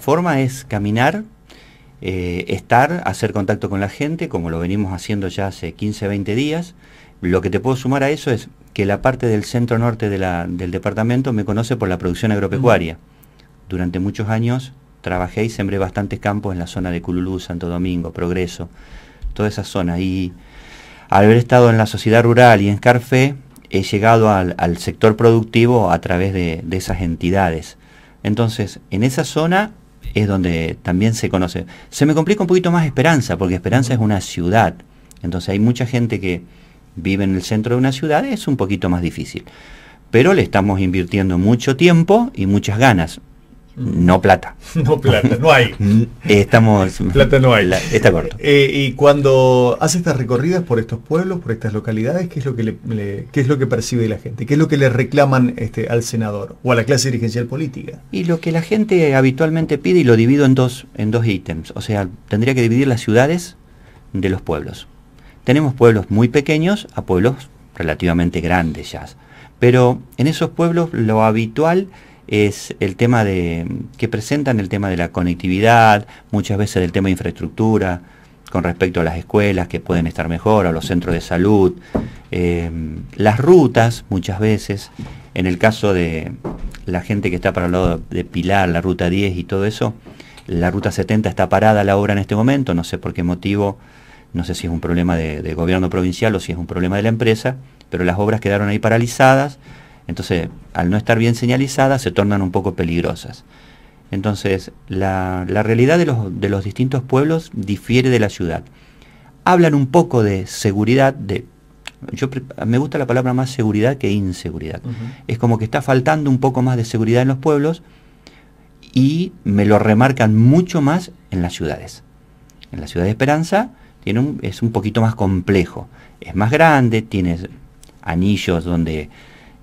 forma es caminar, eh, estar, hacer contacto con la gente, como lo venimos haciendo ya hace 15, 20 días. Lo que te puedo sumar a eso es que la parte del centro norte del departamento me conoce por la producción agropecuaria. Durante muchos años trabajé y sembré bastantes campos en la zona de Cululú, Santo Domingo, Progreso, toda esa zona. Y al haber estado en la sociedad rural y en Scarfé, he llegado al, sector productivo a través de, de esas entidades. Entonces, en esa zona es donde también se conoce. Se me complica un poquito más Esperanza, porque Esperanza es una ciudad. Entonces hay mucha gente que vive en el centro de una ciudad, es un poquito más difícil. Pero le estamos invirtiendo mucho tiempo y muchas ganas. No plata. No plata, no hay. Estamos. plata no hay. está corto. Eh, y cuando hace estas recorridas por estos pueblos, por estas localidades, ¿qué es lo que, es lo que percibe la gente? ¿Qué es lo que le reclaman este, al senador o a la clase dirigencial política? Y lo que la gente habitualmente pide, y lo divido en dos, en dos ítems. O sea, tendría que dividir las ciudades de los pueblos. Tenemos pueblos muy pequeños a pueblos relativamente grandes ya. Pero en esos pueblos lo habitual es el tema de que presentan el tema de la conectividad, muchas veces el tema de infraestructura, con respecto a las escuelas que pueden estar mejor, a los centros de salud, em, las rutas muchas veces, en el caso de la gente que está para el lado de Pilar, la ruta 10 y todo eso, la ruta 70 está parada la obra en este momento, no sé por qué motivo, no sé si es un problema de, de gobierno provincial o si es un problema de la empresa, pero las obras quedaron ahí paralizadas entonces, al no estar bien señalizadas, se tornan un poco peligrosas. Entonces, la, realidad de los, distintos pueblos difiere de la ciudad. Hablan un poco de seguridad, de yo me gusta la palabra más seguridad que inseguridad. Es como que está faltando un poco más de seguridad en los pueblos y me lo remarcan mucho más en las ciudades. En la ciudad de Esperanza es un poquito más complejo, es más grande, tiene anillos donde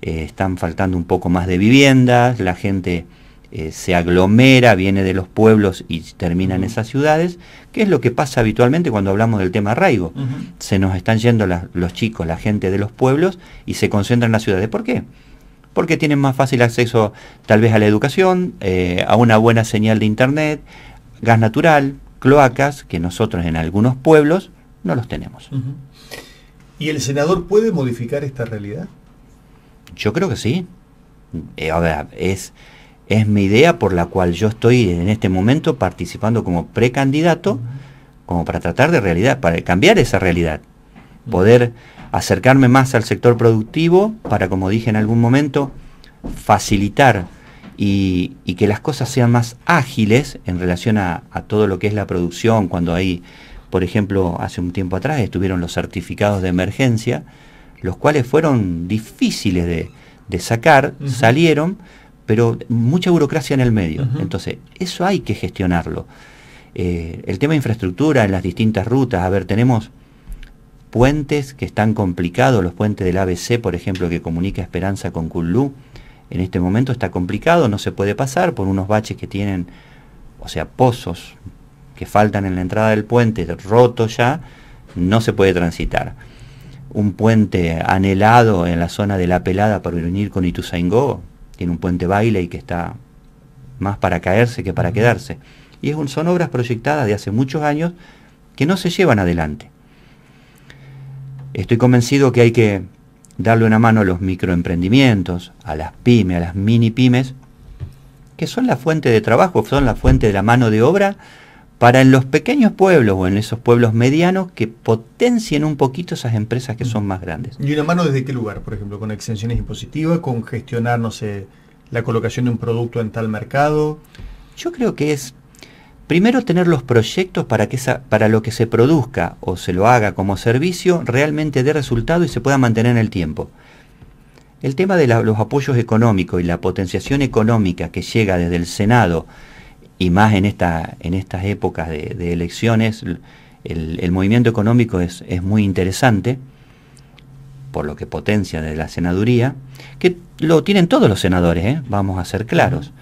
eh, están faltando un poco más de viviendas, la gente eh, se aglomera, viene de los pueblos y termina en esas ciudades, que es lo que pasa habitualmente cuando hablamos del tema arraigo. Se nos están yendo los chicos, la gente de los pueblos y se concentran en las ciudades. ¿Por qué? Porque tienen más fácil acceso tal vez a la educación, eh, a una buena señal de internet, gas natural, cloacas, que nosotros en algunos pueblos no los tenemos. ¿Y el senador puede modificar esta realidad? Yo creo que sí. Eh, es, es mi idea por la cual yo estoy en este momento participando como precandidato, como para tratar de realidad, para cambiar esa realidad, poder acercarme más al sector productivo para, como dije en algún momento, facilitar y, que las cosas sean más ágiles en relación a, a todo lo que es la producción, cuando hay, por ejemplo, hace un tiempo atrás estuvieron los certificados de emergencia, los cuales fueron difíciles de, sacar, salieron, pero mucha burocracia en el medio. Entonces, eso hay que gestionarlo. Eh, el tema de infraestructura en las distintas rutas, a ver, tenemos puentes que están complicados, los puentes del ABC, por ejemplo, que comunica Esperanza con Culú, en este momento está complicado, no se puede pasar por unos baches que tienen, o sea, pozos que faltan en la entrada del puente, roto ya, no se puede transitar un puente anhelado en la zona de La Pelada para unir con Ituzaingó. Tiene un puente baile y que está más para caerse que para quedarse. Y son obras proyectadas de hace muchos años que no se llevan adelante. Estoy convencido que hay que darle una mano a los microemprendimientos, a las pymes, a las mini pymes, que son la fuente de trabajo, son la fuente de la mano de obra para en los pequeños pueblos o en esos pueblos medianos que potencien un poquito esas empresas que son más grandes. ¿Y una mano desde qué lugar? Por ejemplo, con exenciones impositivas, con gestionar, no sé, la colocación de un producto en tal mercado. Yo creo que es primero tener los proyectos para que esa, para lo que se produzca o se lo haga como servicio realmente dé resultado y se pueda mantener en el tiempo. El tema de los apoyos económicos y la potenciación económica que llega desde el Senado y más en, esta, estas épocas de, elecciones, el, movimiento económico es, muy interesante, por lo que potencia de la senaduría, que lo tienen todos los senadores, ¿eh? vamos a ser claros.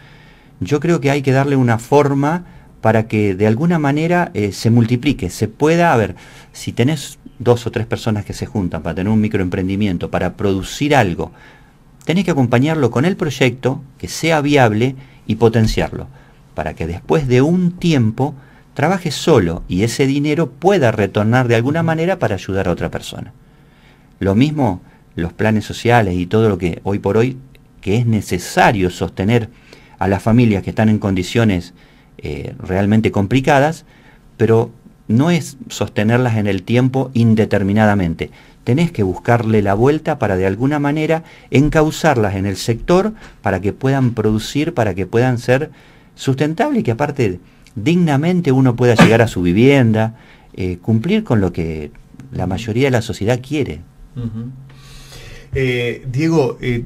Yo creo que hay que darle una forma para que de alguna manera eh, se multiplique, se pueda, a ver, si tenés dos o tres personas que se juntan para tener un microemprendimiento, para producir algo, tenés que acompañarlo con el proyecto, que sea viable y potenciarlo para que después de un tiempo trabaje solo y ese dinero pueda retornar de alguna manera para ayudar a otra persona. Lo mismo los planes sociales y todo lo que hoy por hoy que es necesario sostener a las familias que están en condiciones eh, realmente complicadas, pero no es sostenerlas en el tiempo indeterminadamente. Tenés que buscarle la vuelta para de alguna manera encauzarlas en el sector para que puedan producir, para que puedan ser sustentable y que aparte dignamente uno pueda llegar a su vivienda, eh, cumplir con lo que la mayoría de la sociedad quiere. Eh, Diego, eh,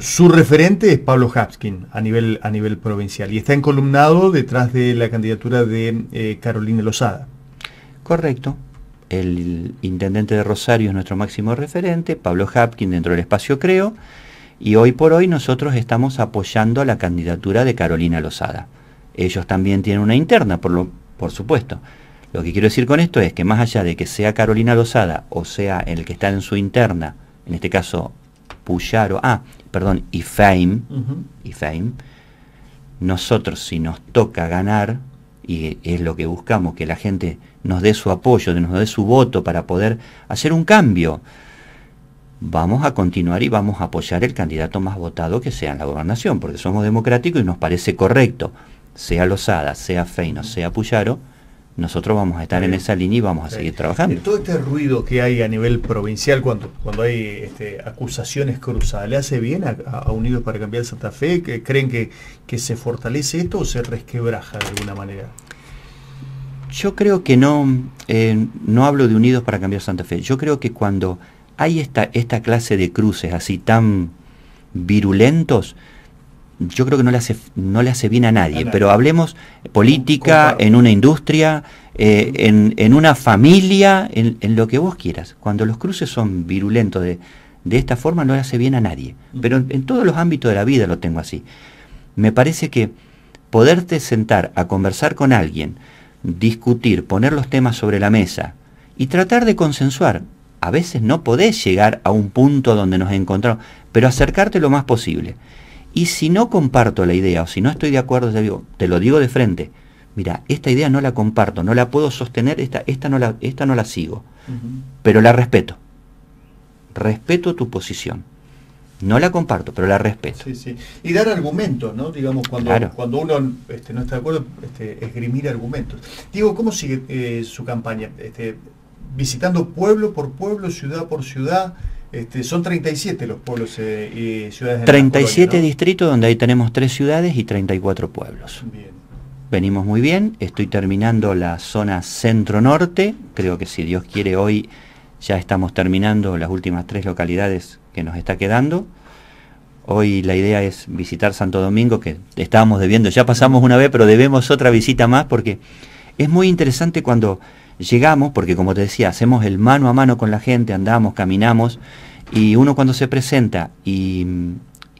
su referente es Pablo Hapkin a nivel, a nivel provincial y está encolumnado detrás de la candidatura de Carolina Lozada. Correcto. El intendente de Rosario es nuestro máximo referente, Pablo Hapkin dentro del espacio Creo. Y hoy por hoy nosotros estamos apoyando la candidatura de Carolina Lozada. Ellos también tienen una interna, por, lo, por supuesto. Lo que quiero decir con esto es que más allá de que sea Carolina Lozada o sea el que está en su interna, en este caso Puyaro, ah, perdón, y Fame, y nosotros si nos toca ganar, y es lo que buscamos, que la gente nos dé su apoyo, nos dé su voto para poder hacer un cambio vamos a continuar y vamos a apoyar el candidato más votado que sea en la gobernación, porque somos democráticos y nos parece correcto, sea Lozada, sea Feino, sea Puyaro, nosotros vamos a estar en esa línea y vamos a seguir trabajando. Todo este ruido que hay a nivel provincial cuando, cuando hay este, acusaciones cruzadas, ¿le hace bien a, Unidos para Cambiar Santa Fe? ¿Creen que, que se fortalece esto o se resquebraja de alguna manera? Yo creo que no, eh, no hablo de Unidos para Cambiar Santa Fe. Yo creo que cuando hay esta, esta clase de cruces así tan virulentos, yo creo que no le hace, no le hace bien a nadie, pero hablemos política en una industria, eh, en, una familia, en, lo que vos quieras. Cuando los cruces son virulentos de, esta forma, no le hace bien a nadie. Pero en, todos los ámbitos de la vida lo tengo así. Me parece que poderte sentar a conversar con alguien, discutir, poner los temas sobre la mesa y tratar de consensuar a veces no podés llegar a un punto donde nos encontramos, pero acercarte lo más posible. Y si no comparto la idea o si no estoy de acuerdo, te, lo digo de frente. Mira, esta idea no la comparto, no la puedo sostener, esta, esta, no, la, no la sigo, pero la respeto. Respeto tu posición. No la comparto, pero la respeto. Sí, sí. Y dar argumentos, ¿no? Digamos, cuando, cuando uno este, no está de acuerdo, este, esgrimir argumentos. Digo, ¿cómo sigue eh, su campaña? Este, visitando pueblo por pueblo, ciudad por ciudad. Este, son 37 los pueblos eh, y ciudades. De 37 distritos donde ahí tenemos tres ciudades y 34 pueblos. Venimos muy bien, estoy terminando la zona centro-norte, creo que si Dios quiere hoy ya estamos terminando las últimas tres localidades que nos está quedando. Hoy la idea es visitar Santo Domingo, que estábamos debiendo, ya pasamos una vez, pero debemos otra visita más porque es muy interesante cuando llegamos, porque como te decía, hacemos el mano a mano con la gente, andamos, caminamos, y uno cuando se presenta y,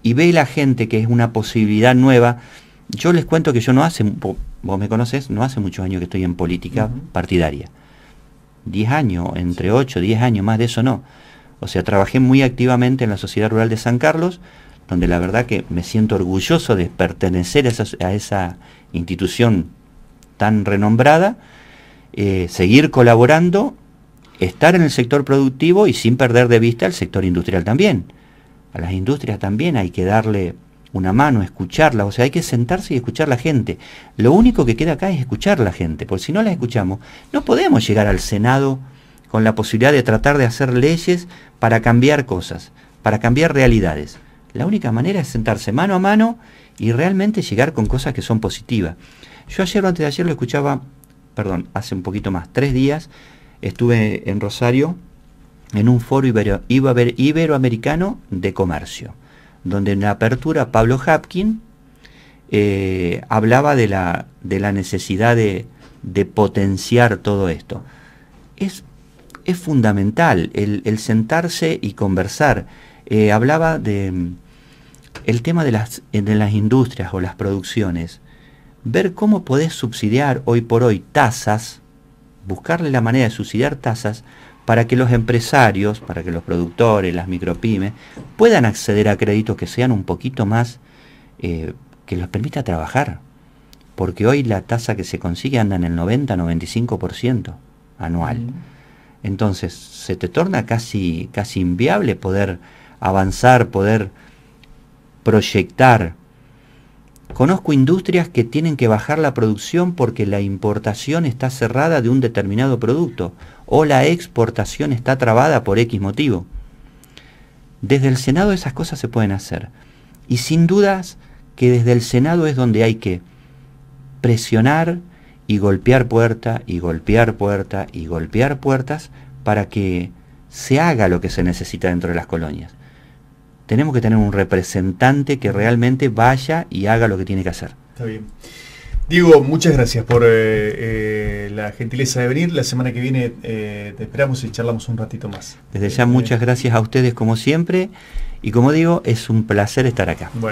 y ve la gente que es una posibilidad nueva, yo les cuento que yo no hace, vos me conoces, no hace muchos años que estoy en política partidaria. Diez años, entre ocho, diez años, más de eso no. O sea, trabajé muy activamente en la Sociedad Rural de San Carlos, donde la verdad que me siento orgulloso de pertenecer a esa institución tan renombrada eh, seguir colaborando, estar en el sector productivo y sin perder de vista el sector industrial también. A las industrias también hay que darle una mano, escucharla, o sea, hay que sentarse y escuchar a la gente. Lo único que queda acá es escuchar a la gente, porque si no la escuchamos, no podemos llegar al Senado con la posibilidad de tratar de hacer leyes para cambiar cosas, para cambiar realidades. La única manera es sentarse mano a mano y realmente llegar con cosas que son positivas. Yo ayer o antes de ayer lo escuchaba perdón, hace un poquito más, tres días, estuve en Rosario en un foro ibero, iberoamericano de comercio, donde en la apertura Pablo Hapkin eh, hablaba de la, necesidad de, potenciar todo esto. Es, es fundamental el, sentarse y conversar. Eh, hablaba de mm, el tema de las, de las industrias o las producciones ver cómo podés subsidiar hoy por hoy tasas, buscarle la manera de subsidiar tasas para que los empresarios, para que los productores, las micropymes, puedan acceder a créditos que sean un poquito más, eh, que los permita trabajar. Porque hoy la tasa que se consigue anda en el 90-95% anual. Entonces, se te torna casi, casi inviable poder avanzar, poder proyectar Conozco industrias que tienen que bajar la producción porque la importación está cerrada de un determinado producto o la exportación está trabada por X motivo. Desde el Senado esas cosas se pueden hacer. Y sin dudas que desde el Senado es donde hay que presionar y golpear puerta y golpear puerta y golpear puertas para que se haga lo que se necesita dentro de las colonias tenemos que tener un representante que realmente vaya y haga lo que tiene que hacer. Está bien. Diego, muchas gracias por eh, eh, la gentileza de venir. La semana que viene eh, te esperamos y charlamos un ratito más. Desde ya muchas gracias a ustedes como siempre y como digo, es un placer estar acá. Bueno.